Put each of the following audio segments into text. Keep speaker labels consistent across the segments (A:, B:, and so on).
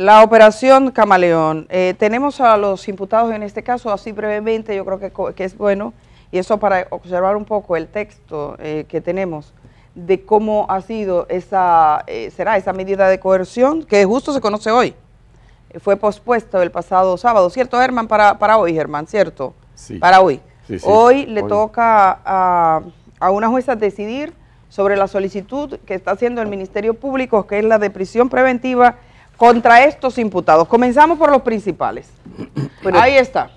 A: La operación Camaleón. Eh, tenemos a los imputados en este caso, así brevemente, yo creo que, que es bueno, y eso para observar un poco el texto eh, que tenemos de cómo ha sido esa, eh, será esa medida de coerción que justo se conoce hoy. Fue pospuesto el pasado sábado, ¿cierto, Herman Para, para hoy, Germán, ¿cierto? Sí. Para hoy.
B: hoy le
A: toca a, a una jueza decidir sobre la solicitud que está haciendo el Ministerio Público, que es la de prisión preventiva contra estos imputados. Comenzamos por los principales. Bueno, Ahí está.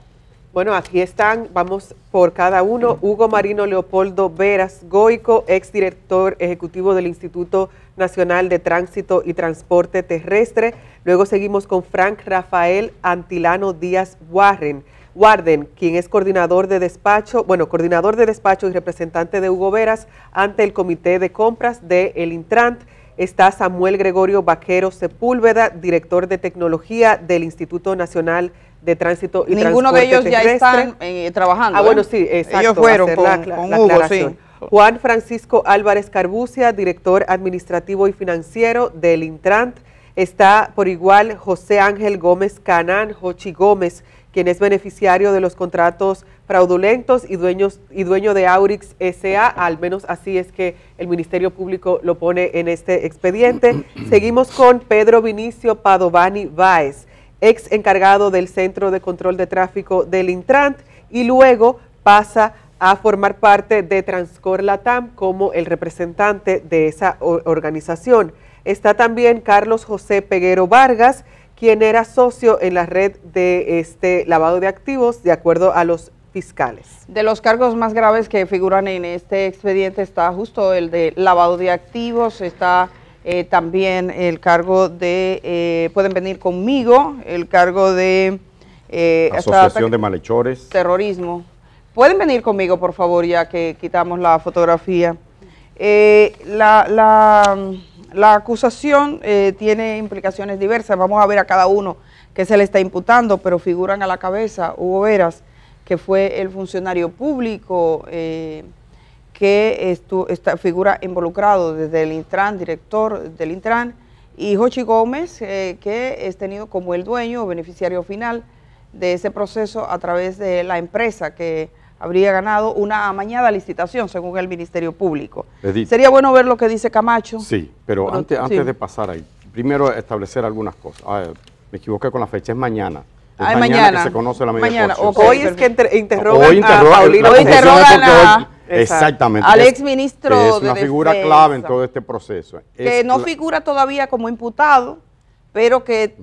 A: Bueno, aquí están, vamos por cada uno. Hugo
B: Marino Leopoldo Veras Goico, exdirector ejecutivo del Instituto Nacional de Tránsito y Transporte Terrestre. Luego seguimos con Frank Rafael Antilano Díaz Warren, Warden, quien es coordinador de despacho, bueno, coordinador de despacho y representante de Hugo Veras ante el Comité de Compras del de Intrant está Samuel Gregorio Vaquero Sepúlveda, director de tecnología del Instituto Nacional de Tránsito y Ninguno de ellos ya está
A: eh, trabajando. Ah, bueno, ¿eh? sí, exacto. Ellos fueron con, la,
B: Juan Francisco Álvarez Carbucia, director administrativo y financiero del Intrant. Está por igual José Ángel Gómez Canán, Jochi Gómez, quien es beneficiario de los contratos fraudulentos y, dueños, y dueño de Aurix SA, al menos así es que el Ministerio Público lo pone en este expediente. Seguimos con Pedro Vinicio Padovani Báez, ex encargado del Centro de Control de Tráfico del Intrant, y luego pasa a formar parte de Transcor Latam como el representante de esa organización. Está también Carlos José Peguero Vargas, quien era socio en la red de este lavado de activos, de acuerdo a los fiscales.
A: De los cargos más graves que figuran en este expediente está justo el de lavado de activos, está eh, también el cargo de, eh, pueden venir conmigo, el cargo de... Eh, Asociación de
C: malhechores.
A: Terrorismo. Pueden venir conmigo, por favor, ya que quitamos la fotografía. la la acusación eh, tiene implicaciones diversas, vamos a ver a cada uno que se le está imputando, pero figuran a la cabeza Hugo Veras, que fue el funcionario público eh, que esta figura involucrado desde el Intran, director del Intran, y Jochi Gómez, eh, que es tenido como el dueño o beneficiario final de ese proceso a través de la empresa que habría ganado una amañada licitación, según el Ministerio Público. Sería bueno ver lo que dice Camacho. Sí,
C: pero, antes, de pasar ahí, primero establecer algunas cosas. Ah, me equivoqué con la fecha, es mañana. Es ah, mañana, se conoce la medida mañana.
B: hoy es que interrogan interroga, a Paulino. Hoy
A: exactamente. Al exministro es, de Es una figura clave en todo
C: este proceso. que no
A: figura todavía como imputado pero que,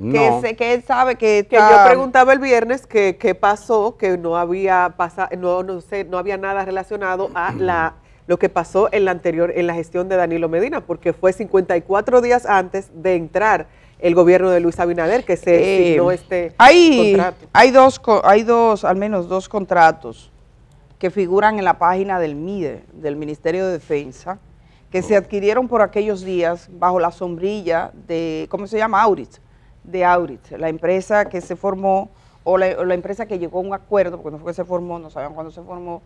A: que, él sabe que, yo preguntaba
B: el viernes que qué pasó, que no había pasa, no, no sé, no había nada relacionado a mm. la lo que pasó en la anterior en la gestión de Danilo Medina, porque fue 54
A: días antes de entrar el gobierno de Luis Abinader que se eh, este hay, contrato. Hay dos hay dos al menos dos contratos que figuran en la página del MIDE, del Ministerio de Defensa que se adquirieron por aquellos días bajo la sombrilla de, ¿cómo se llama? Auritz, de Auritz, la empresa que se formó o la, empresa que llegó a un acuerdo, porque no fue que se formó, no sabían cuándo se formó,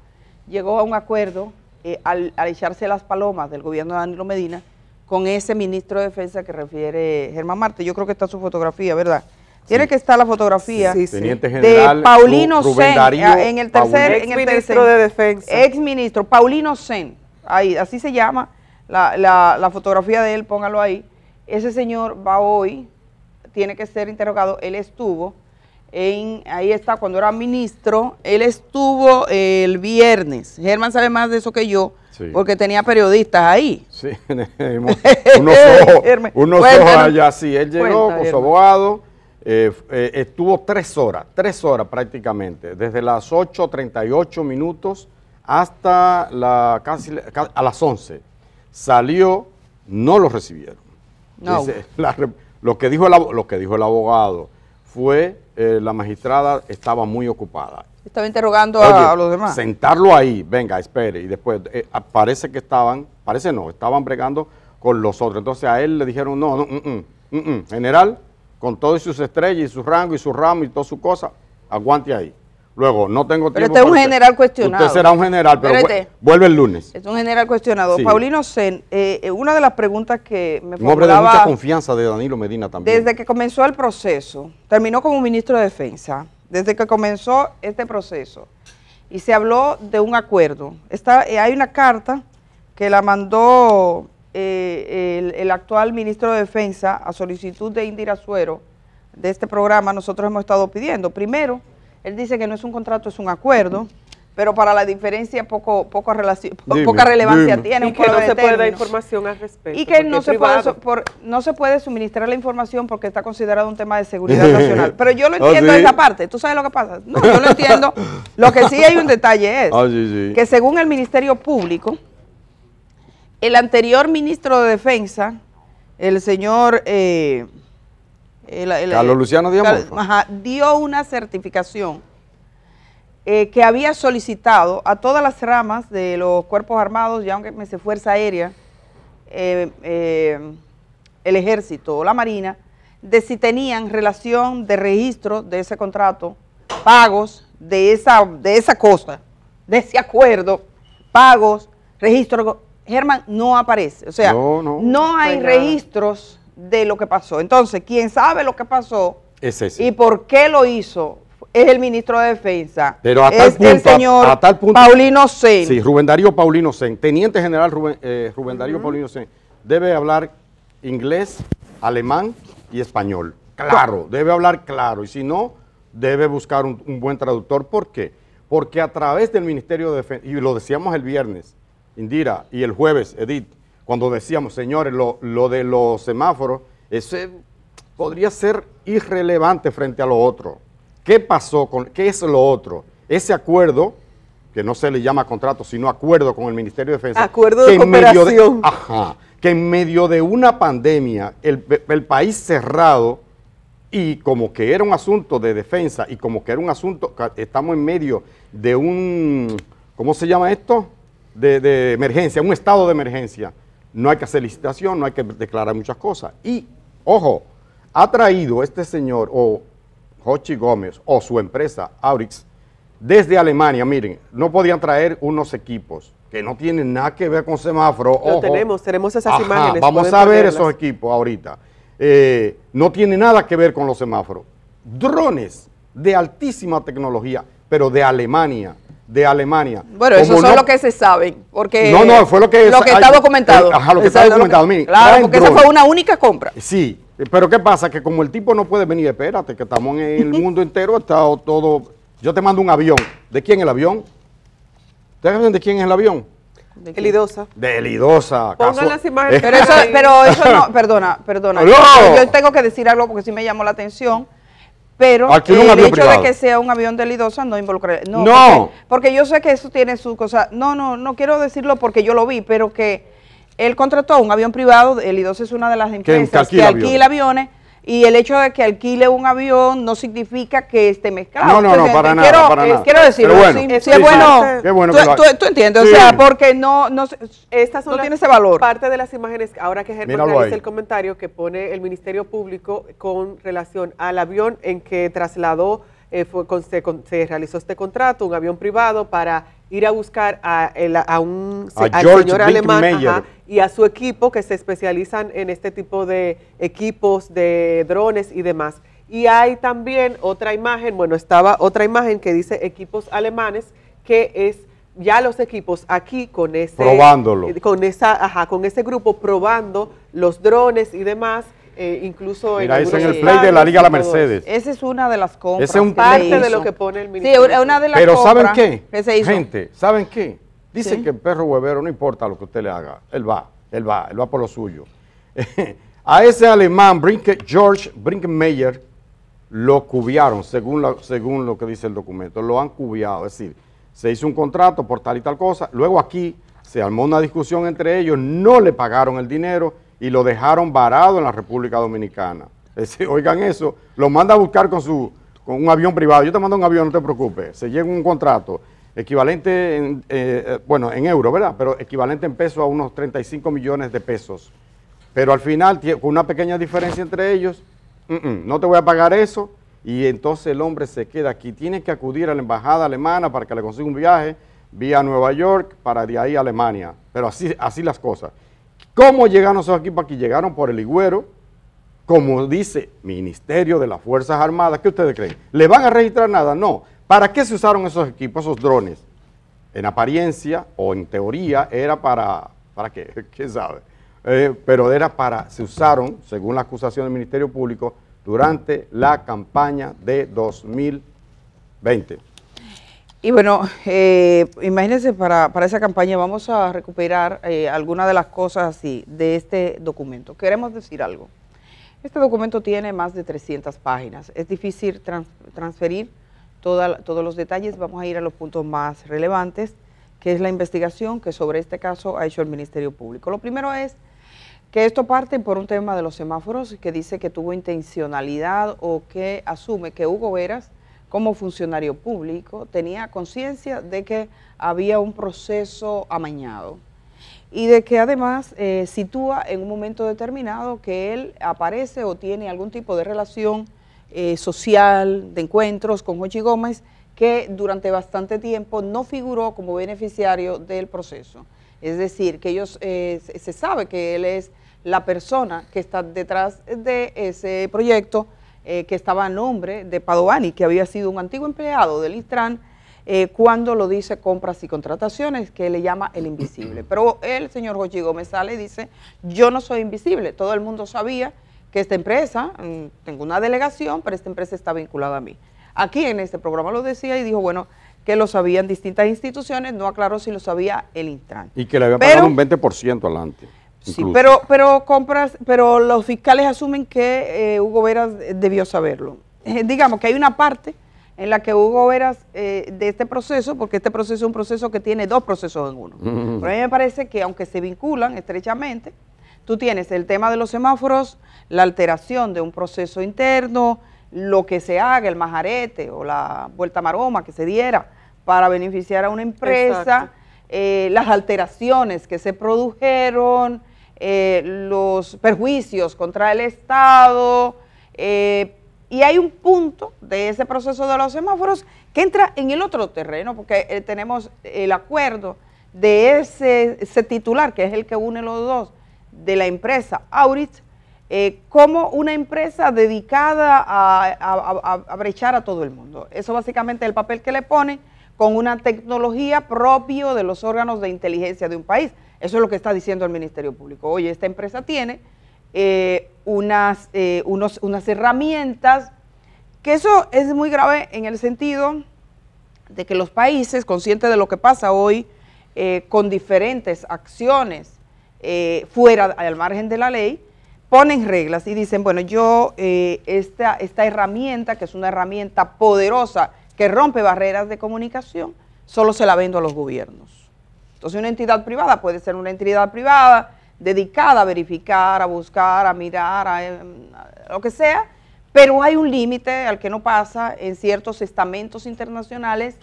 A: llegó a un acuerdo eh, al, echarse las palomas del gobierno de Danilo Medina con ese ministro de Defensa que refiere Germán Marte. Yo creo que está su fotografía, ¿verdad? Tiene que estar la fotografía de Paulino Sen ah, en el tercer, ministro de defensa, ex ministro Paulino Sen, ahí así se llama la, la, fotografía de él, póngalo ahí. Ese señor va hoy, tiene que ser interrogado, él estuvo. En, ahí está, cuando era ministro, él estuvo el viernes. Germán sabe más de eso que yo, porque tenía periodistas ahí. Sí, unos ojos,
C: unos allá, sí. Él llegó con su abogado, eh, eh, estuvo tres horas, tres horas prácticamente, desde las 8.38 minutos hasta la, casi, a las 11 salió, no lo recibieron. lo, que dijo el, lo que dijo el abogado fue, eh, la magistrada estaba muy ocupada.
A: Estaba interrogando a, los demás.
C: Sentarlo ahí, venga, espere, y después eh, ah, parece que estaban, parece no, estaban bregando con los otros. Entonces a él le dijeron, no, mm, mm, mm, general, con todos sus estrellas y su rango y su ramo y todas su cosa, aguante ahí. Luego, no tengo tiempo. Pero este es un general cuestionado. Usted será un general, pero vuelve el lunes. Es
A: un general cuestionado. Paulino Sen, eh, eh, una de las preguntas que me Un hombre de mucha
C: confianza de Danilo Medina también. Desde
A: que comenzó el proceso, terminó como ministro de Defensa, desde que comenzó este proceso, y se habló de un acuerdo. Está, eh, hay una carta que la mandó el, actual ministro de Defensa a solicitud de Indira Suero, de este programa, nosotros hemos estado pidiendo. Primero él dice que no es un contrato, es un acuerdo pero para la diferencia poco, poca relevancia tiene. Y que no se puede dar información al respecto. Y que no se, puede, no se puede suministrar la información porque está considerado un tema de seguridad nacional. Pero yo lo ah, entiendo de esa parte. ¿Tú sabes lo que pasa? No, yo lo entiendo. lo que sí hay un detalle es ah, que según el Ministerio Público, el anterior ministro de Defensa, el señor... Eh, a los Carlos Luciano Díaz dio una certificación eh, que había solicitado a todas las ramas de los cuerpos armados, ya aunque me dice Fuerza Aérea, eh, eh, el Ejército o la Marina, de si tenían relación de registro de ese contrato, pagos de esa, de esa cosa, de ese acuerdo, pagos, registro. Germán no aparece, o sea, no hay registros de lo que pasó. Entonces, quien sabe lo que pasó es y por qué lo hizo es el ministro de Defensa. Pero a es este el señor Paulino Sen. Sí,
C: Rubén Darío Paulino Sen, teniente general Rubén, eh, Darío Paulino Sen, debe hablar inglés, alemán y español. Claro, debe hablar claro. Y si no, debe buscar un, un buen traductor. ¿Por qué? Porque a través del Ministerio de Defensa, y lo decíamos el viernes, Indira, y el jueves, Edith, cuando decíamos, señores, lo, de los semáforos, ese podría ser irrelevante frente a lo otro. ¿Qué pasó? con ¿Qué es lo otro? Ese acuerdo, que no se le llama contrato, sino acuerdo con el Ministerio de Defensa. Acuerdo de cooperación. ajá, que en medio de una pandemia, el, país cerrado, y como que era un asunto de defensa, y como que era un asunto, estamos en medio de un, ¿cómo se llama esto? de emergencia, un estado de emergencia no hay que hacer licitación, no hay que declarar muchas cosas. Y, ojo, ha traído este señor, o Hochi Gómez, o su empresa, Aurix, desde Alemania, miren, no podían traer unos equipos que no tienen nada que ver con semáforo. Lo tenemos,
B: tenemos esas imágenes. Vamos a ver esos
C: equipos ahorita. Eh, no tiene nada que ver con los semáforos. Drones de altísima tecnología, pero de Alemania de Alemania. Bueno, eso es lo
A: que se sabe, porque no, no, fue lo que, lo que está documentado. Eh, ajá, lo que estaba está documentado. Miren, claro, porque esa fue una única compra.
C: Sí, pero ¿qué pasa? Que como el tipo no puede venir, espérate, que estamos en el mundo entero, está todo... Yo te mando un avión. ¿De quién el avión? de quién es el avión?
B: ¿De Lidosa.
C: De Lidosa. Pongan las
A: imágenes. Pero eso, pero eso no, perdona, perdona. Yo tengo que decir algo porque sí me llamó la atención. Pero el hecho de que sea un avión de Lidosa no involucra. No. Porque, yo sé que eso tiene su cosa. No, no, no quiero decirlo porque yo lo vi, pero que él contrató un avión privado. El Lidosa es una de las empresas que, alquila, aviones y el hecho de que alquile un avión no significa que esté mezclado. No, no, no, para eh, nada, quiero, eh, Quiero decir, sí, bueno, qué bueno tú, entiendes, o sea,
B: porque no, no, Estas son tiene ese valor. Parte de las imágenes, ahora que Germán el comentario que pone el Ministerio Público con relación al avión en que trasladó, eh, se, se realizó este contrato, un avión privado para ir a buscar a, un señor alemán y a su equipo que se especializan en este tipo de equipos de drones y demás. Y hay también otra imagen, bueno, estaba otra imagen que dice equipos alemanes, que es ya los equipos aquí con ese, Probándolo. Eh, con, esa, ajá, con ese grupo probando los drones y demás. Eh, incluso en, el play de la Liga La Mercedes. Esa es una de las compras. esa es parte
C: de
A: lo que pone el ministro. Pero ¿saben qué? Gente,
C: ¿saben qué? Dicen que el perro huevero no importa lo que usted le haga, él va, él va, él va por lo suyo. a ese alemán, George Brinkmeyer, lo cubiaron, según, según lo que dice el documento, lo han cubiado, es decir, se hizo un contrato por tal y tal cosa, luego aquí se armó una discusión entre ellos, no le pagaron el dinero, y lo dejaron varado en la República Dominicana. oigan eso, lo manda a buscar con, su, un avión privado. Yo te mando un avión, no te preocupes. Se llega un contrato equivalente, en, eh, eh, bueno, en euros, ¿verdad? Pero equivalente en pesos a unos 35 millones de pesos. Pero al final, con una pequeña diferencia entre ellos, no te voy a pagar eso. Y entonces el hombre se queda aquí. Tiene que acudir a la embajada alemana para que le consiga un viaje vía Nueva York para de ahí a Alemania. Pero así, así las cosas. ¿Cómo llegaron esos equipos aquí? Llegaron por el Higüero, como dice Ministerio de las Fuerzas Armadas. ¿Qué ustedes creen? ¿Le van a registrar nada? No. ¿Para qué se usaron esos equipos, esos drones? En apariencia o en teoría era para, ¿para qué? ¿Quién sabe? Eh, pero era para, se usaron, según la acusación del Ministerio Público, durante la campaña de 2020.
A: Y bueno, eh, imagínense, para, esa campaña vamos a recuperar eh, algunas de las cosas así de este documento. Queremos decir algo. Este documento tiene más de 300 páginas. Es difícil transferir todos los detalles. Vamos a ir a los puntos más relevantes, que es la investigación que sobre este caso ha hecho el Ministerio Público. Lo primero es que esto parte por un tema de los semáforos que dice que tuvo intencionalidad o que asume que Hugo Veras como funcionario público, tenía conciencia de que había un proceso amañado y de que además eh, sitúa en un momento determinado que él aparece o tiene algún tipo de relación eh, social, de encuentros con Jochi Gómez, que durante bastante tiempo no figuró como beneficiario del proceso. Es decir, que ellos eh, se sabe que él es la persona que está detrás de ese proyecto, eh, que estaba a nombre de Padovani, que había sido un antiguo empleado del Intran, eh, cuando lo dice compras y contrataciones, que le llama el invisible. Pero el señor Jochi Gómez sale y dice, yo no soy invisible, todo el mundo sabía que esta empresa, mm, tengo una delegación, pero esta empresa está vinculada a mí. Aquí en este programa lo decía y dijo, bueno, que lo sabían distintas instituciones, no aclaró si lo sabía el Intran.
C: Y que le había pagado un 20% adelante. Sí, pero,
A: pero compras, pero los fiscales asumen que eh, Hugo Veras eh, debió saberlo. Eh, digamos que hay una parte en la que Hugo Veras de este proceso, porque este proceso es un proceso que tiene dos procesos en uno.
D: Pero
B: a mí
A: me parece que aunque se vinculan estrechamente, tú tienes el tema de los semáforos, la alteración de un proceso interno, lo que se haga, el majarete o la vuelta maroma que se diera para beneficiar a una empresa, las alteraciones que se produjeron, eh, los perjuicios contra el Estado, eh, y hay un punto de ese proceso de los semáforos que entra en el otro terreno, porque eh, tenemos el acuerdo de ese, titular, que es el que une los dos, de la empresa Auritz, como una empresa dedicada a, brechar a todo el mundo. Eso básicamente es el papel que le pone con una tecnología propia de los órganos de inteligencia de un país. Eso es lo que está diciendo el Ministerio Público. Oye, esta empresa tiene eh, unas, eh, unas herramientas, que eso es muy grave en el sentido de que los países, conscientes de lo que pasa hoy, eh, con diferentes acciones fuera al margen de la ley, ponen reglas y dicen, bueno, yo esta, esta herramienta, que es una herramienta poderosa que rompe barreras de comunicación, solo se la vendo a los gobiernos entonces una entidad privada puede ser una entidad privada dedicada a verificar, a buscar, a mirar, em, a, lo que sea, pero hay un límite al que no pasa en ciertos estamentos internacionales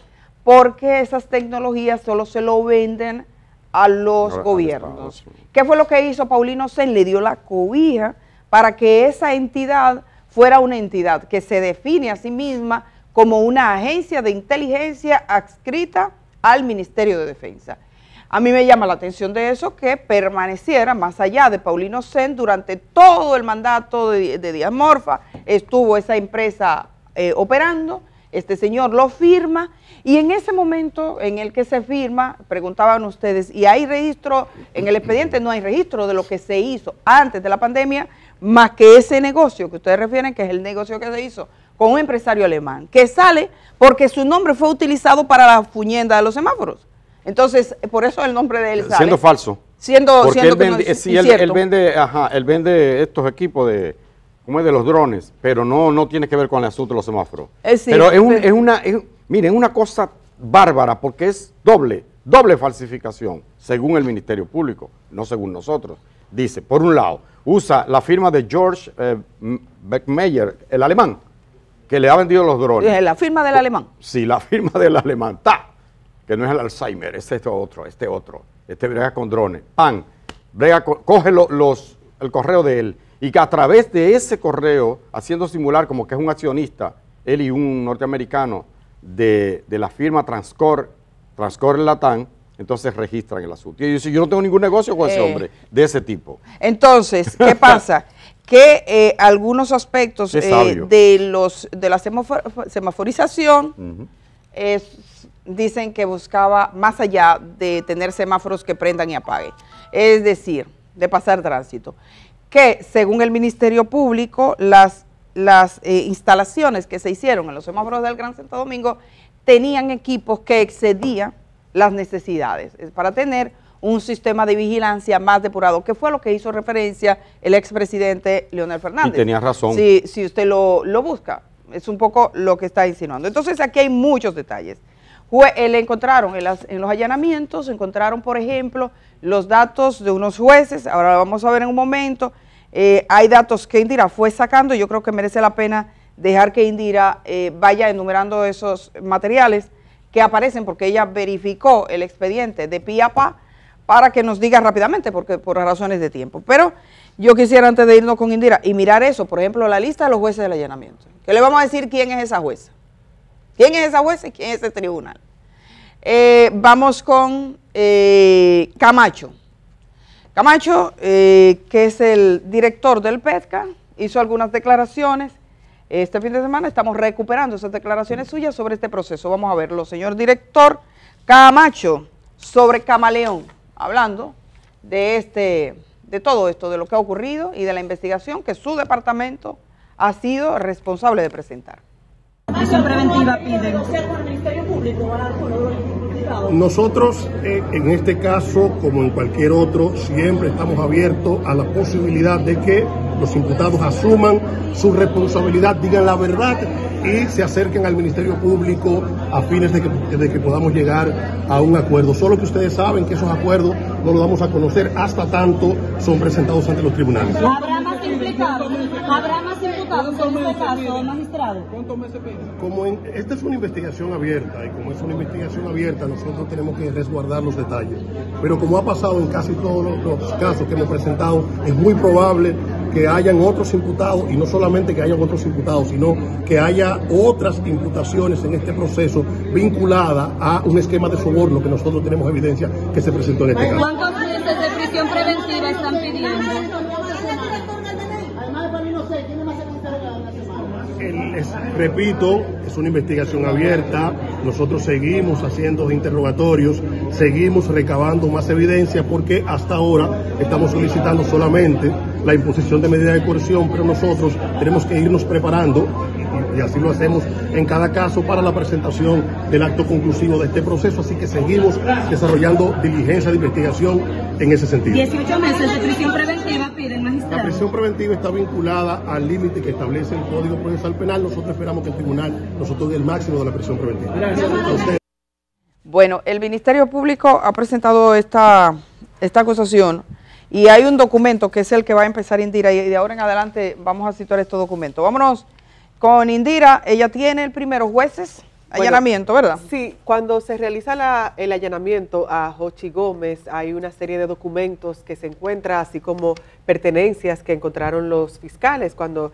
A: porque esas tecnologías solo se lo venden a los gobiernos. ¿Qué fue lo que hizo Paulino Sen? Le dio la cobija para que esa entidad fuera una entidad que se define a sí misma como una agencia de inteligencia adscrita al Ministerio de Defensa. A mí me llama la atención de eso que permaneciera más allá de Paulino Sen durante todo el mandato de, Díaz Morfa, estuvo esa empresa eh, operando, este señor lo firma y en ese momento en el que se firma, preguntaban ustedes, ¿y hay registro? En el expediente no hay registro de lo que se hizo antes de la pandemia, más que ese negocio que ustedes refieren, que es el negocio que se hizo con un empresario alemán, que sale porque su nombre fue utilizado para la fuñenda de los semáforos. Entonces, por eso el nombre de él sale. Siendo
C: falso. Siendo, Porque él vende, él, vende, ajá, él vende estos equipos de, ¿cómo es? De los drones, pero no, no tiene que ver con el asunto de los semáforos. Eh, pero es, un, es una, es, miren, una cosa bárbara porque es doble, doble falsificación, según el Ministerio Público, no según nosotros. Dice, por un lado, usa la firma de George eh, Beckmeyer, el alemán, que le ha vendido los drones.
A: La firma del alemán.
C: Sí, la firma del alemán. ¡Ta! que no es el Alzheimer, este es este otro, este otro, este brega con drones, pan, brega coge los, el correo de él y que a través de ese correo, haciendo simular como que es un accionista, él y un norteamericano de, la firma Transcor, Transcor Latam, entonces registran el asunto. Y yo dice, yo no tengo ningún negocio con ese eh. hombre de ese tipo.
A: Entonces, ¿qué pasa? que eh, algunos aspectos eh, de los de la semaforización dicen que buscaba más allá de tener semáforos que prendan y apaguen, es decir, de pasar tránsito, que según el Ministerio Público, las, las eh, instalaciones que se hicieron en los semáforos del Gran Santo Domingo tenían equipos que excedían las necesidades para tener un sistema de vigilancia más depurado, que fue lo que hizo referencia el expresidente Leonel Fernández. tenía razón. Si, si usted lo busca, es un poco lo que está insinuando. Entonces aquí hay muchos detalles. Pues, eh, le encontraron en, los allanamientos, encontraron, por ejemplo, los datos de unos jueces, ahora lo vamos a ver en un momento, eh, hay datos que Indira fue sacando, yo creo que merece la pena dejar que Indira eh, vaya enumerando esos materiales que aparecen, porque ella verificó el expediente de PIAPA para que nos diga rápidamente, porque por razones de tiempo. Pero yo quisiera antes de irnos con Indira y mirar eso, por ejemplo, la lista de los jueces del allanamiento. ¿Qué le vamos a decir quién es esa jueza? ¿Quién es esa jueza y quién es ese tribunal? Eh, vamos con eh, Camacho. Camacho, eh, que es el director del PESCA, hizo algunas declaraciones. Este fin de semana estamos recuperando esas declaraciones suyas sobre este proceso. Vamos a verlo, señor director Camacho, sobre Camaleón, hablando de este, de todo esto, de lo que ha ocurrido y de la investigación que su departamento ha sido responsable de presentar. Prisión preventiva piden.
D: Nosotros, eh, en este caso, como en cualquier otro, siempre estamos abiertos a la posibilidad de que los imputados asuman su responsabilidad, digan la verdad y se acerquen al Ministerio Público a fines de que, de que, podamos llegar a un acuerdo. Solo que ustedes saben que esos acuerdos no los vamos a conocer hasta tanto son presentados ante los tribunales implicados. Habrá más implicados en Como esta es una investigación abierta y como es una investigación abierta, nosotros tenemos que resguardar los detalles. Pero como ha pasado en casi todos los, casos que hemos presentado, es muy probable que hayan otros imputados y no solamente que hayan otros imputados, sino que haya otras imputaciones en este proceso vinculada a un esquema de soborno que nosotros tenemos evidencia que se presentó en este caso. ¿Cuántos meses de prisión preventiva están pidiendo? repito, es una investigación abierta. Nosotros seguimos haciendo interrogatorios, seguimos recabando más evidencia porque hasta ahora estamos solicitando solamente la imposición de medidas de coerción, pero nosotros tenemos que irnos preparando y así lo hacemos en cada caso para la presentación del acto conclusivo de este proceso, así que seguimos desarrollando diligencia de investigación en ese sentido. preventiva. La prisión preventiva está vinculada al límite que establece el Código Procesal Penal. Nosotros esperamos que el tribunal nosotros otorgue el máximo de la prisión preventiva.
A: bueno, el Ministerio Público ha presentado esta, esta acusación y hay un documento que es el que va a empezar Indira y de ahora en adelante vamos a situar estos documentos. Vámonos con Indira, ella tiene el primero jueces.
B: Allanamiento,
A: ¿verdad? Sí, cuando se realiza la, el allanamiento a Jochi Gómez
B: hay una serie de documentos que se encuentra, así como pertenencias que encontraron los fiscales cuando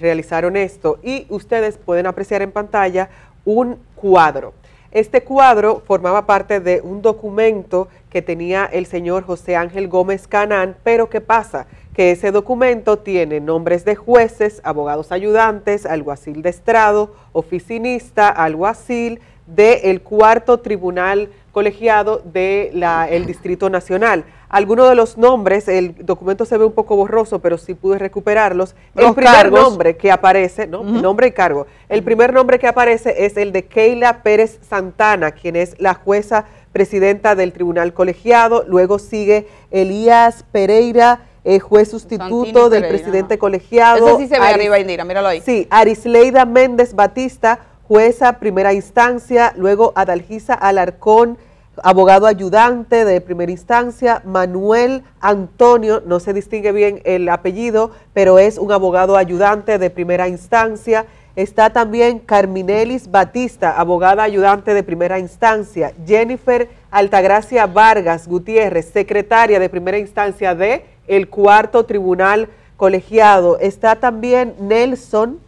B: realizaron esto. Y ustedes pueden apreciar en pantalla un cuadro este cuadro formaba parte de un documento que tenía el señor José Ángel Gómez Canán, pero ¿qué pasa? Que ese documento tiene nombres de jueces, abogados ayudantes, alguacil de estrado, oficinista, alguacil del cuarto tribunal colegiado del el Distrito Nacional. Algunos de los nombres, el documento se ve un poco borroso, pero sí pude recuperarlos. el primer nombre que aparece, ¿no? Nombre y cargo. El primer nombre que aparece es el de Keila Pérez Santana, quien es la jueza presidenta del Tribunal Colegiado. Luego sigue Elías Pereira. Eh, juez sustituto del presidente colegiado. Eso sí se ve arriba,
A: Indira, míralo ahí.
B: Sí, Arisleida Méndez Batista, jueza primera instancia, luego Adalgisa Alarcón, abogado ayudante de primera instancia, Manuel Antonio, no se distingue bien el apellido, pero es un abogado ayudante de primera instancia. Está también Carminelis Batista, abogada ayudante de primera instancia, Jennifer Altagracia Vargas Gutiérrez, secretaria de primera instancia de el cuarto tribunal colegiado. Está también Nelson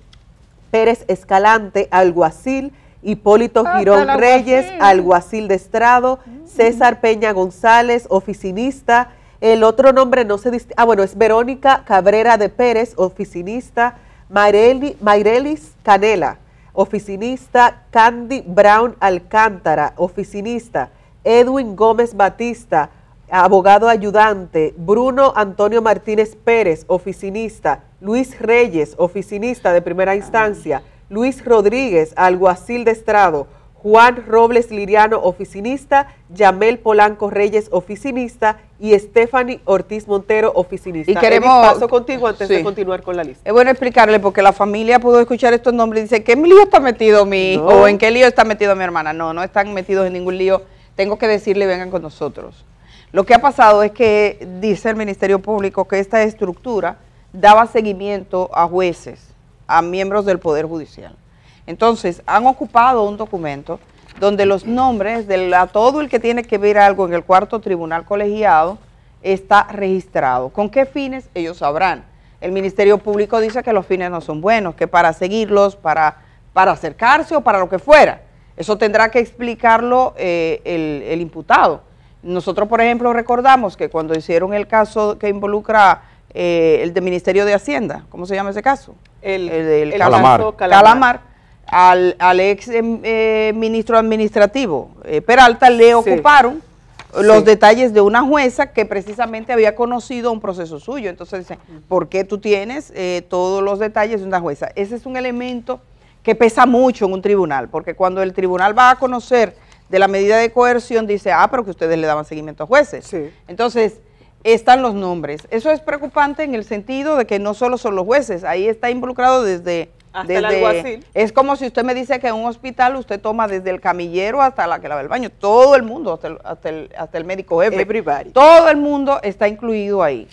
B: Pérez Escalante, alguacil, Hipólito ah, Girón Reyes, alguacil. de estrado, mm. César Peña González, oficinista, el otro nombre no se distingue, ah bueno, es Verónica Cabrera de Pérez, oficinista, Mayreli, Mayrelis Canela, oficinista, Candy Brown Alcántara, oficinista, Edwin Gómez Batista, abogado ayudante, Bruno Antonio Martínez Pérez, oficinista, Luis Reyes, oficinista de primera instancia, Luis Rodríguez, alguacil de estrado, Juan Robles Liriano, oficinista, Yamel Polanco Reyes, oficinista, y Stephanie Ortiz Montero, oficinista. Y queremos... paso contigo antes de continuar con
A: la lista. Es bueno explicarle, porque la familia pudo escuchar estos nombres y dice, ¿qué lío está metido mi hijo? en qué lío está metido mi hermana? No, no están metidos en ningún lío. Tengo que decirle, vengan con nosotros. Lo que ha pasado es que dice el Ministerio Público que esta estructura daba seguimiento a jueces, a miembros del Poder Judicial. Entonces, han ocupado un documento donde los nombres de todo el que tiene que ver algo en el cuarto tribunal colegiado está registrado. ¿Con qué fines? Ellos sabrán. El Ministerio Público dice que los fines no son buenos, que para seguirlos, para, para acercarse o para lo que fuera. Eso tendrá que explicarlo eh, el imputado nosotros, por ejemplo, recordamos que cuando hicieron el caso que involucra eh, el de Ministerio de Hacienda, ¿cómo se llama ese caso? El, el, Calamar. Calamar. al, al, ex eh, ministro administrativo eh, Peralta le ocuparon los detalles de una jueza que precisamente había conocido un proceso suyo. Entonces dicen, ¿por qué tú tienes todos los detalles de una jueza? Ese es un elemento que pesa mucho en un tribunal, porque cuando el tribunal va a conocer de la medida de coerción dice, ah, pero que ustedes le daban seguimiento a jueces. Sí. Entonces, están los nombres. Eso es preocupante en el sentido de que no solo son los jueces, ahí está involucrado desde... el Es como si usted me dice que en un hospital usted toma desde el camillero hasta la que lava el baño, todo el mundo, hasta el, hasta el, hasta el médico jefe. Todo el mundo está incluido ahí.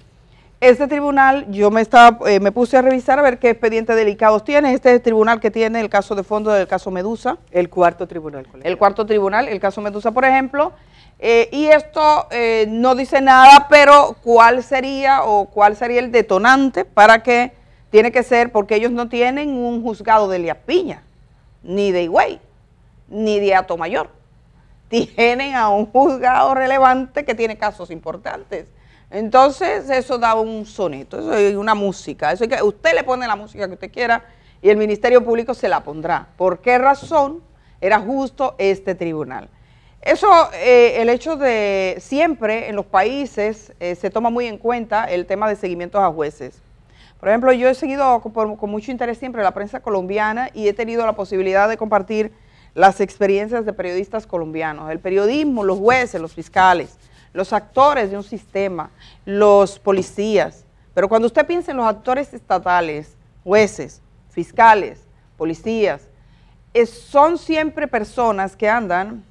A: Este tribunal, yo me estaba, eh, me puse a revisar a ver qué expedientes delicados tiene. Este es el tribunal que tiene el caso de fondo del caso Medusa. El cuarto tribunal. El cuarto tribunal, el caso Medusa, por ejemplo. Eh, y esto eh, no dice nada, pero cuál sería o cuál sería el detonante para que tiene que ser, porque ellos no tienen un juzgado de Liapiña, ni de Higüey, ni de Atomayor. Tienen a un juzgado relevante que tiene casos importantes entonces, eso da un soneto, eso una música. Eso que usted le pone la música que usted quiera y el Ministerio Público se la pondrá. ¿Por qué razón era justo este tribunal? Eso, eh, el hecho de siempre en los países eh, se toma muy en cuenta el tema de seguimientos a jueces. Por ejemplo, yo he seguido con, mucho interés siempre la prensa colombiana y he tenido la posibilidad de compartir las experiencias de periodistas colombianos, el periodismo, los jueces, los fiscales los actores de un sistema, los policías. Pero cuando usted piensa en los actores estatales, jueces, fiscales, policías, son siempre personas que andan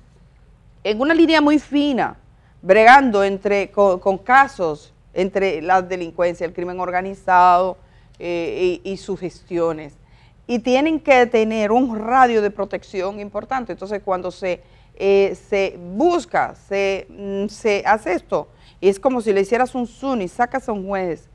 A: en una línea muy fina, bregando entre, con, casos entre la delincuencia, el crimen organizado eh, y, y sus gestiones. Y tienen que tener un radio de protección importante. Entonces, cuando se eh, se busca, se, mm, se, hace esto. Y es como si le hicieras un zoom y sacas a un juez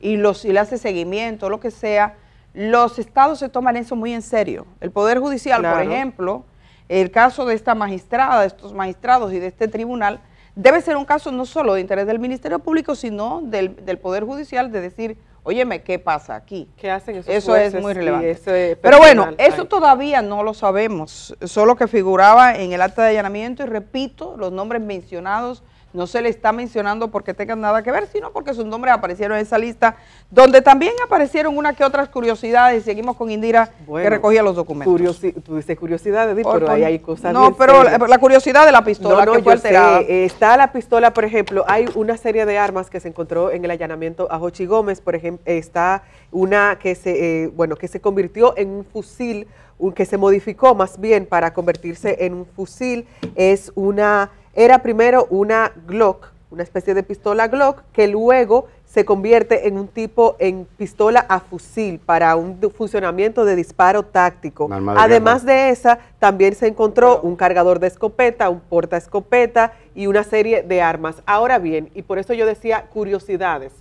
A: y, los, y le haces seguimiento, lo que sea. Los estados se toman eso muy en serio. El Poder Judicial, por ejemplo, el caso de esta magistrada, de estos magistrados y de este tribunal, debe ser un caso no solo de interés del Ministerio Público, sino del, del Poder Judicial, de decir, Óyeme, ¿qué pasa aquí? ¿Qué hacen esos Eso es muy relevante. Pero bueno, eso todavía no lo sabemos, solo que figuraba en el acta de allanamiento y repito, los nombres mencionados no se le está mencionando porque tengan nada que ver, sino porque sus nombres aparecieron en esa lista, donde también aparecieron unas que otras curiosidades. Seguimos con Indira, que recogía
B: los documentos. tú dices curiosidades, pero hay cosas. No, pero la,
A: curiosidad de la pistola que Está la pistola, por ejemplo,
B: hay una serie de armas que se encontró en el allanamiento a Jochi Gómez, por ejemplo, está una que se, eh, bueno, que se convirtió en un fusil, que se modificó más bien para convertirse en un fusil, es una era primero una Glock, una especie de pistola Glock, que luego se convierte en un tipo en pistola a fusil para un funcionamiento de disparo táctico. Además de esa, también se encontró un cargador de escopeta, un porta escopeta y una serie de armas. Ahora bien, y por eso yo decía curiosidades,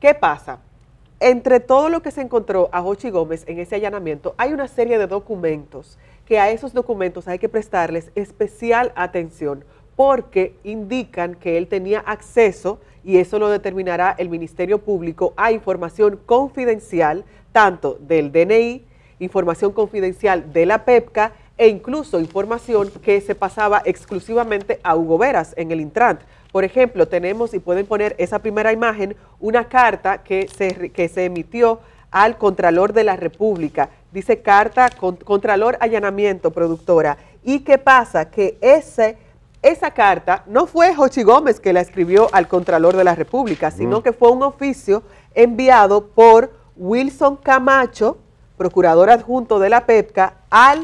B: ¿qué pasa? Entre todo lo que se encontró a Jochi Gómez en ese allanamiento, hay una serie de documentos que a esos documentos hay que prestarles especial atención porque indican que él tenía acceso, y eso lo determinará el Ministerio Público, a información confidencial, tanto del DNI, información confidencial de la PEPCA e incluso información que se pasaba exclusivamente a Hugo Veras en el Intrant. Por ejemplo, tenemos, y pueden poner esa primera imagen, una carta que se, que se emitió al Contralor de la República. Dice carta con, Contralor Allanamiento, productora. ¿Y qué pasa? Que ese esa carta no fue Jochi Gómez que la escribió al Contralor de la República, sino que fue un oficio enviado por Wilson Camacho, procurador adjunto de la PEPCA, al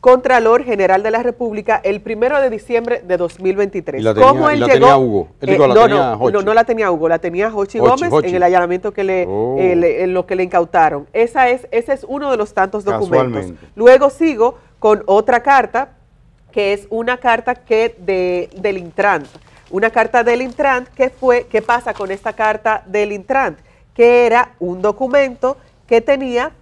B: Contralor General de la República el primero de diciembre de 2023. ¿Cómo él llegó? no, no, no, la tenía Hugo, la tenía Jochi Gómez en el allanamiento que oh. eh, le, en lo que le incautaron. es, ese es uno de los tantos documentos. Luego sigo con otra carta que es una carta que del Intrant, Una carta del Intrant ¿qué fue? ¿Qué pasa con esta carta del Intrant Que era un documento que tenía,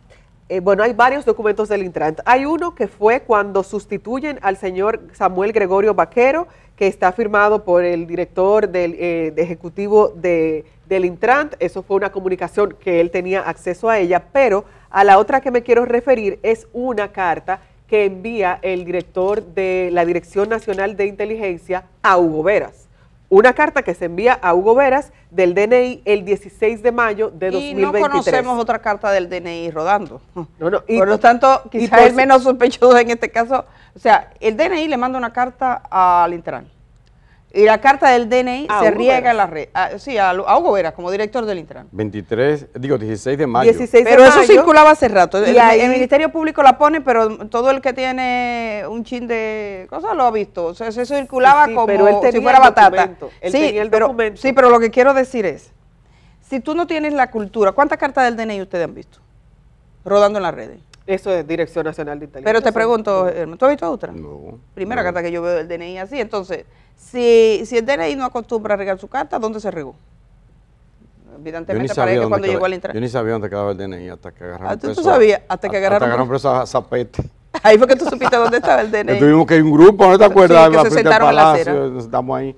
B: eh, bueno, hay varios documentos del Intrant, Hay uno que fue cuando sustituyen al señor Samuel Gregorio Vaquero, que está firmado por el director del eh, ejecutivo del Intran. Eso fue una comunicación que él tenía acceso a ella, pero a la otra que me quiero referir es una carta que envía el director de la Dirección Nacional de Inteligencia a Hugo Veras. Una carta que se envía
A: a Hugo Veras del DNI el 16 de mayo de 2023. Y no conocemos otra carta del DNI rodando. por lo tanto, quizás es menos sospechoso en este caso. O sea, el DNI le manda una carta al interal. Y la carta del DNI se riega en la red. Ah, sí, a, Hugo Veras, como director del Intran.
C: 23, digo, 16 de mayo. 16 de pero eso circulaba
A: hace rato. El, Ministerio Público la pone, pero todo el que tiene un chin de cosas lo ha visto. O sea, se circulaba como si fuera batata. sí, pero, sí, pero lo que quiero decir es, si tú no tienes la cultura, ¿cuántas cartas del DNI ustedes han visto? Rodando en
B: las redes. Eso es Dirección Nacional de Inteligencia. Pero te pregunto,
A: ¿tú has visto otra? No. Primera carta que yo veo del DNI así. Entonces, si, si el DNI no acostumbra a regar su carta, ¿dónde se regó? Evidentemente para que cuando llegó al Yo
C: ni sabía dónde quedaba el DNI hasta que agarraron
B: ah,
A: ¿Tú sabías? Hasta que agarraron, agarraron
C: preso a Zapete.
A: Ahí fue que tú supiste dónde estaba el DNI. Tuvimos
C: que ir un grupo, ¿no te acuerdas? Sí, que se sentaron en la acera. Estamos ahí.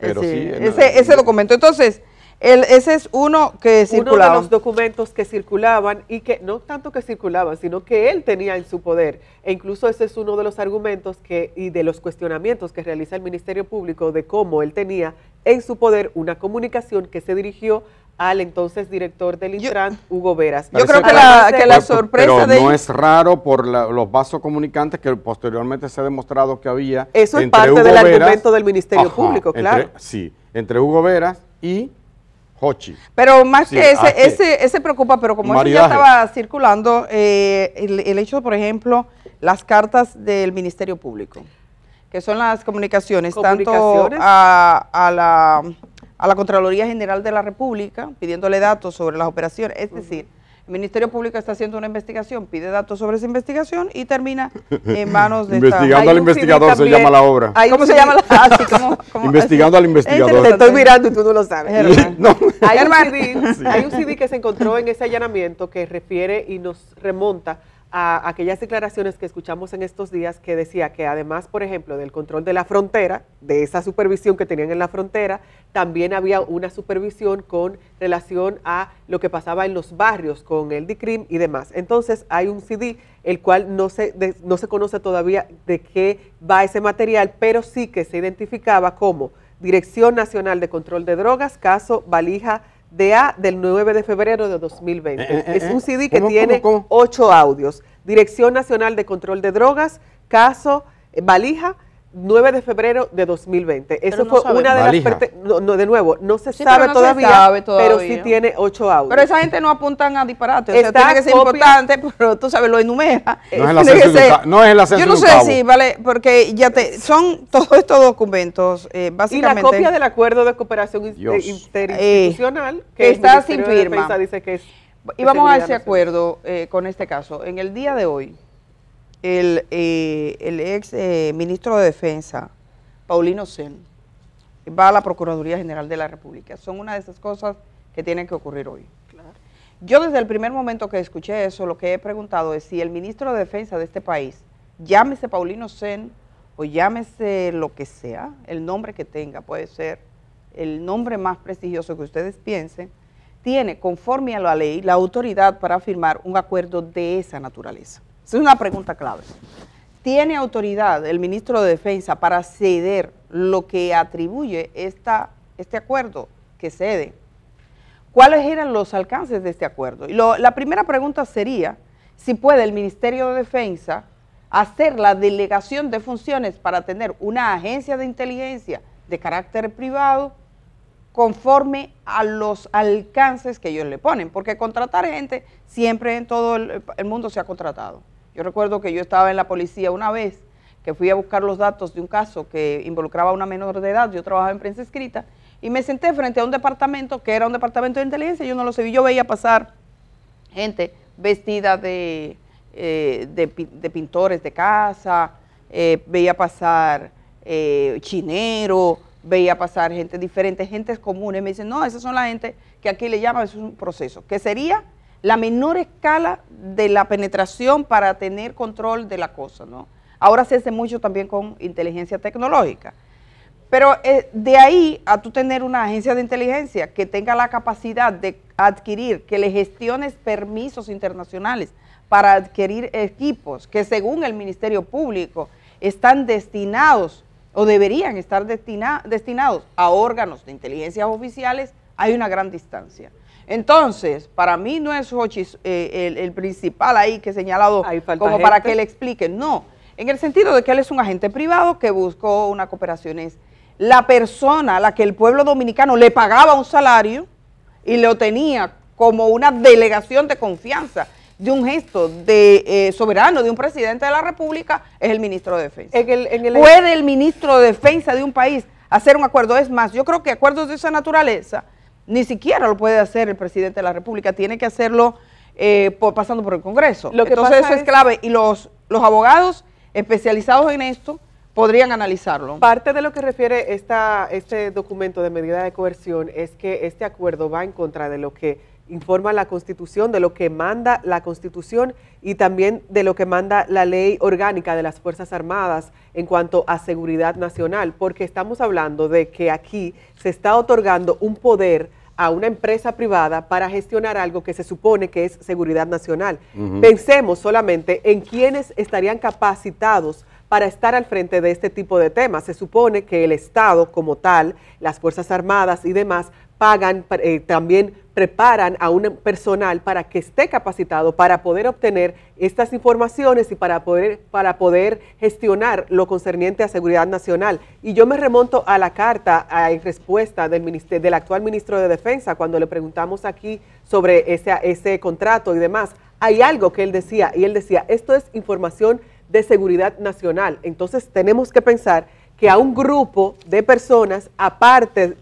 C: Pero eh, sí, ese, ese
A: documento. Entonces ese es uno que circulaba. Uno de los documentos que circulaban
B: y que no tanto que circulaban, sino que él tenía en su poder. E incluso ese es uno de los argumentos que, y de los cuestionamientos que realiza el Ministerio Público de cómo él tenía en su poder una comunicación que se dirigió al entonces director del Intran, Hugo Veras. Yo creo que, la, sorpresa de no es
C: raro por los vasos comunicantes que posteriormente se ha demostrado que había. Eso es parte del argumento del Ministerio Público, claro. sí, entre Hugo Veras y pero más que ah, ese,
A: ese, preocupa, pero como ya estaba circulando, eh, el, hecho, por ejemplo, las cartas del Ministerio Público, que son las comunicaciones, tanto a, la, Contraloría General de la República, pidiéndole datos sobre las operaciones, es decir, Ministerio Público está haciendo una investigación, pide datos sobre esa investigación y termina en manos de Investigando al investigador se llama la obra. ¿Cómo se llama la ah, Investigando
C: al investigador. Te estoy
A: mirando
B: y tú no lo sabes. No. Hay, un hay un CD que se encontró en ese allanamiento que refiere y nos remonta a aquellas declaraciones que escuchamos en estos días que decía que además, por ejemplo, del control de la frontera, de esa supervisión que tenían en la frontera, también había una supervisión con relación a lo que pasaba en los barrios con el DICRIM y demás. Entonces hay un CD, el cual no se, no se conoce todavía de qué va ese material, pero sí que se identificaba como Dirección Nacional de Control de Drogas, caso Valija de del 9 de febrero de 2020. Eh, eh, es un eh, CD que tiene ocho audios. Dirección Nacional de Control de Drogas, caso, valija 9 de febrero de 2020. Eso fue una de las... de nuevo,
A: no se, sabe, todavía, pero sí tiene
B: ocho autos Pero esa
A: gente no apuntan a disparate o sea, tiene que ser importante, pero tú sabes, lo enumera. No es el ascenso, de no es el Yo no sé si, vale, porque ya te... Son todos estos documentos, eh, básicamente... Y la copia del acuerdo de cooperación
B: institucional interinstitucional, eh, que, está sin firma. Dice que y vamos a ese
A: acuerdo eh, con este caso. En el día de hoy, eh, el, ex eh, ministro de Defensa, Paulino Sen, va a la Procuraduría General de la República. Son una de esas cosas que tienen que ocurrir hoy. Yo desde el primer momento que escuché eso, lo que he preguntado es si el ministro de Defensa de este país, llámese Paulino Sen o llámese lo que sea, el nombre que tenga, puede ser el nombre más prestigioso que ustedes piensen, tiene, conforme a la ley, la autoridad para firmar un acuerdo de esa naturaleza. Es una pregunta clave. ¿Tiene autoridad el ministro de Defensa para ceder lo que atribuye este acuerdo que cede? ¿Cuáles eran los alcances de este acuerdo? Y la primera pregunta sería si puede el Ministerio de Defensa hacer la delegación de funciones para tener una agencia de inteligencia de carácter privado conforme a los alcances que ellos le ponen, porque contratar gente siempre en todo el mundo se ha contratado. Yo recuerdo que yo estaba en la policía una vez, que fui a buscar los datos de un caso que involucraba a una menor de edad, yo trabajaba en prensa escrita, y me senté frente a un departamento que era un departamento de inteligencia, yo no lo sé, yo veía pasar gente vestida de, eh, de, pintores de casa, eh, veía pasar eh, chinero, veía pasar gente diferente, gente comunes, me dicen, no, esas son la gente que aquí le llaman, es un proceso, ¿qué sería la menor escala de la penetración para tener control de la cosa, ¿no? Ahora se hace mucho también con inteligencia tecnológica. Pero eh, de ahí a tú tener una agencia de inteligencia que tenga la capacidad de adquirir, que le gestiones permisos internacionales para adquirir equipos que según el Ministerio Público están destinados o deberían estar destinados a órganos de inteligencia oficiales, hay una gran distancia. Entonces, para mí no es eh, el, principal ahí que he señalado como para que le explique. No, en el sentido de que él es un agente privado que buscó una cooperación. Es la persona a la que el pueblo dominicano le pagaba un salario y lo tenía como una delegación de confianza de un gesto de eh, soberano de un presidente de la República es el ministro de Defensa. ¿Puede el ministro de Defensa de un país hacer un acuerdo? Es más, yo creo que acuerdos de esa naturaleza ni siquiera lo puede hacer el presidente de la República, tiene que hacerlo eh, pasando por el Congreso. Lo que Entonces eso es, clave y los, los abogados especializados en esto podrían analizarlo. Parte
B: de lo que refiere esta, este documento de medida de coerción es que este acuerdo va en contra de lo que informa la Constitución, de lo que manda la Constitución y también de lo que manda la ley orgánica de las Fuerzas Armadas en cuanto a seguridad nacional, porque estamos hablando de que aquí se está otorgando un poder a una empresa privada para gestionar algo que se supone que es seguridad nacional. Pensemos solamente en quienes estarían capacitados para estar al frente de este tipo de temas. Se supone que el Estado como tal, las Fuerzas Armadas y demás, pagan, eh, también preparan a un personal para que esté capacitado para poder obtener estas informaciones y para poder, para poder gestionar lo concerniente a seguridad nacional. Y yo me remonto a la carta a, en respuesta del, del actual ministro de Defensa cuando le preguntamos aquí sobre ese, ese contrato y demás. Hay algo que él decía y él decía, esto es información de seguridad nacional. Entonces tenemos que pensar que a un grupo de personas, aparte,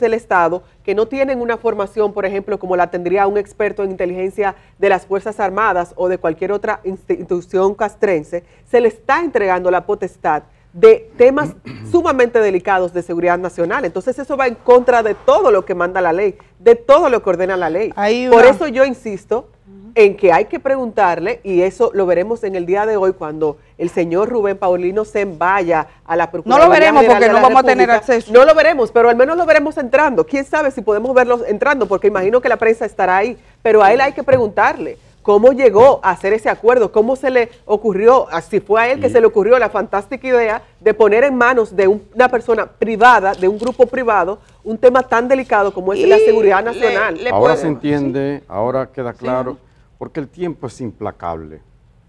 B: del Estado, que no tienen una formación, por ejemplo, como la tendría un experto en inteligencia de las Fuerzas Armadas o de cualquier otra institución castrense, se le está entregando la potestad de temas sumamente delicados de seguridad nacional. Entonces eso va en contra de todo lo que manda la ley, de todo lo que ordena la ley. Por eso yo insisto en que hay que preguntarle, y eso lo veremos en el día de hoy cuando el señor Rubén Paulino se vaya a la Procuraduría. No lo veremos porque no vamos a tener acceso. No lo veremos, pero al menos lo veremos entrando. Quién sabe si podemos verlos entrando, porque imagino que la prensa estará ahí. Pero a él hay que preguntarle cómo llegó a hacer ese acuerdo, cómo se le ocurrió, ah, si fue a él que se le ocurrió la fantástica idea de poner en manos de una persona privada, de un grupo privado, un tema tan delicado como es la seguridad nacional. ahora se
C: entiende, ahora queda claro. Porque el tiempo es implacable.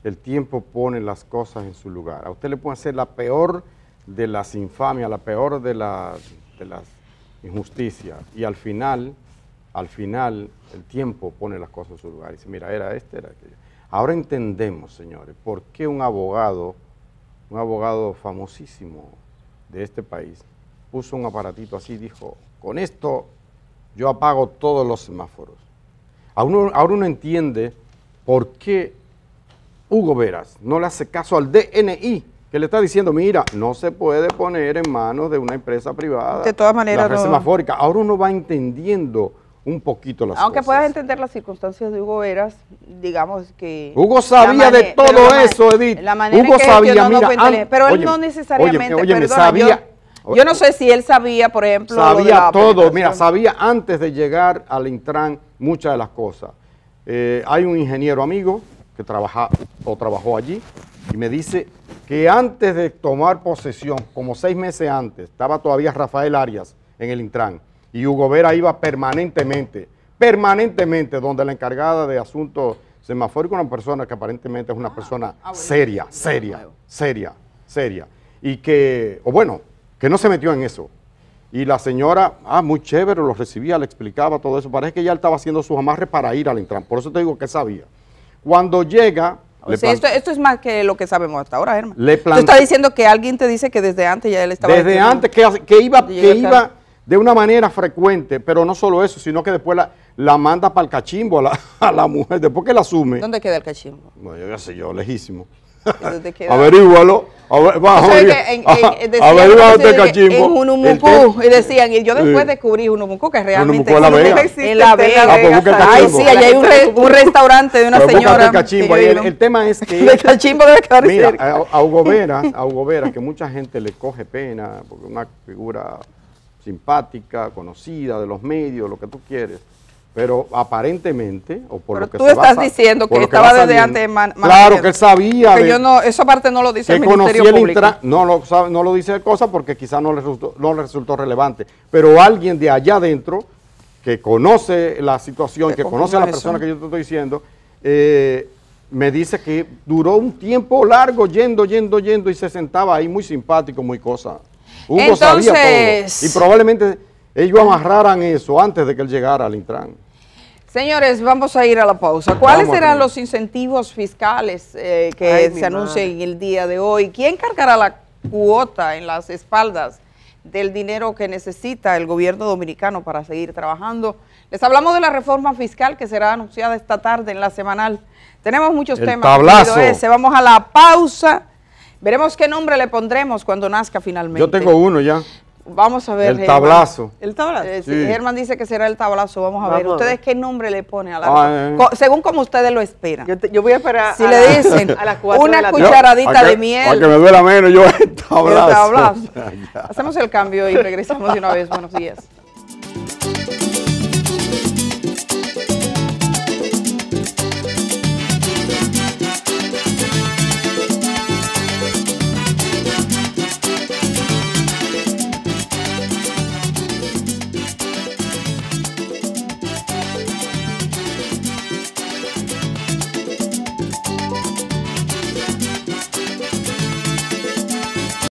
C: El tiempo pone las cosas en su lugar. A usted le puede hacer la peor de las infamias, la peor de, las injusticias. Y al final, al final, el tiempo pone las cosas en su lugar. Y dice, mira, era este, era aquello. Ahora entendemos, señores, por qué un abogado, un abogado famosísimo de este país, puso un aparatito así y dijo, con esto yo apago todos los semáforos ahora uno entiende por qué Hugo Veras no le hace caso al DNI, que le está diciendo, mira, no se puede poner en manos de una empresa privada. De todas maneras. La red semafórica. Ahora uno va entendiendo un poquito las Aunque puedas
A: entender las circunstancias de Hugo Veras, digamos que... Hugo sabía de todo eso, Edith. La manera Hugo sabía, mira, pero él no necesariamente, yo, yo, no sé si él sabía, por ejemplo... Sabía todo, mira,
C: sabía antes de llegar al Intran muchas de las cosas. Eh, hay un ingeniero amigo que trabaja trabajó allí y me dice que antes de tomar posesión, como seis meses antes, estaba todavía Rafael Arias en el Intran y Hugo Vera iba permanentemente, permanentemente, donde la encargada de asuntos semafóricos, una persona que aparentemente es una ah, persona ah, seria, seria, seria, seria, y que, o bueno, que no se metió en eso, y la señora, ah, muy chévere, lo recibía, le explicaba todo eso. Parece que ya él estaba haciendo sus amarres para ir al Intran. Por eso te digo que sabía.
A: Cuando llega... esto, es más que lo que sabemos hasta ahora, Germán.
C: Le Tú estás
A: diciendo que alguien te dice que desde antes ya él estaba... Desde antes,
C: que, que iba, que
A: de una manera
C: frecuente, pero no solo eso, sino que después la, la manda para el cachimbo a la, a la, mujer, después que la asume.
A: ¿Dónde queda el cachimbo?
C: Bueno, yo ya sé yo, lejísimo.
A: Averígualo.
C: A ver, bajo, o sea, que en, en, decían, cachimbo. En Junumucú,
A: y decían, y yo después descubrí un Junumucú, que realmente Junumucú en la existe. En la Vega. Ah, pues sí, allá hay un, un restaurante de una Pero señora. Cachimbo. El, el, tema es que... de cachimbo debe Mira,
C: cerca. a Hugo a que mucha gente le coge pena, porque una figura simpática, conocida de los medios, lo que tú quieres. Pero aparentemente, o por lo que tú estás diciendo que estaba desde antes Claro, que él sabía. Que yo no,
A: esa parte no lo dice el Ministerio Público.
C: no, lo, no lo dice cosa porque quizás no, le resultó, no le resultó relevante. Pero alguien de allá adentro, que conoce la situación, que conoce a la persona que yo te estoy diciendo, eh, me dice que duró un tiempo largo yendo, yendo, yendo y se sentaba ahí muy simpático, muy cosa. Hugo sabía todo. Y probablemente ellos amarraran eso antes de que él llegara al Intran.
A: Señores, vamos a ir a la pausa. ¿Cuáles serán los incentivos fiscales eh, que se anuncien el día de hoy? ¿Quién cargará la cuota en las espaldas del dinero que necesita el gobierno dominicano para seguir trabajando? Les hablamos de la reforma fiscal que será anunciada esta tarde en la semanal. Tenemos muchos temas. Tablazo. Ese. Vamos a la pausa. Veremos qué nombre le pondremos cuando nazca finalmente. Yo tengo uno ya. Vamos a ver. El tablazo. El tablazo. Eh, si Germán dice que será el tablazo. Vamos a ver. ¿Ustedes qué nombre le ponen a la ah, eh. Según como ustedes lo esperan. Yo, voy a esperar. Si le dicen a las una cucharadita de miel. Para que me duela
C: menos, yo el
A: tablazo. El tablazo. Hacemos el cambio y regresamos de una vez. Buenos días.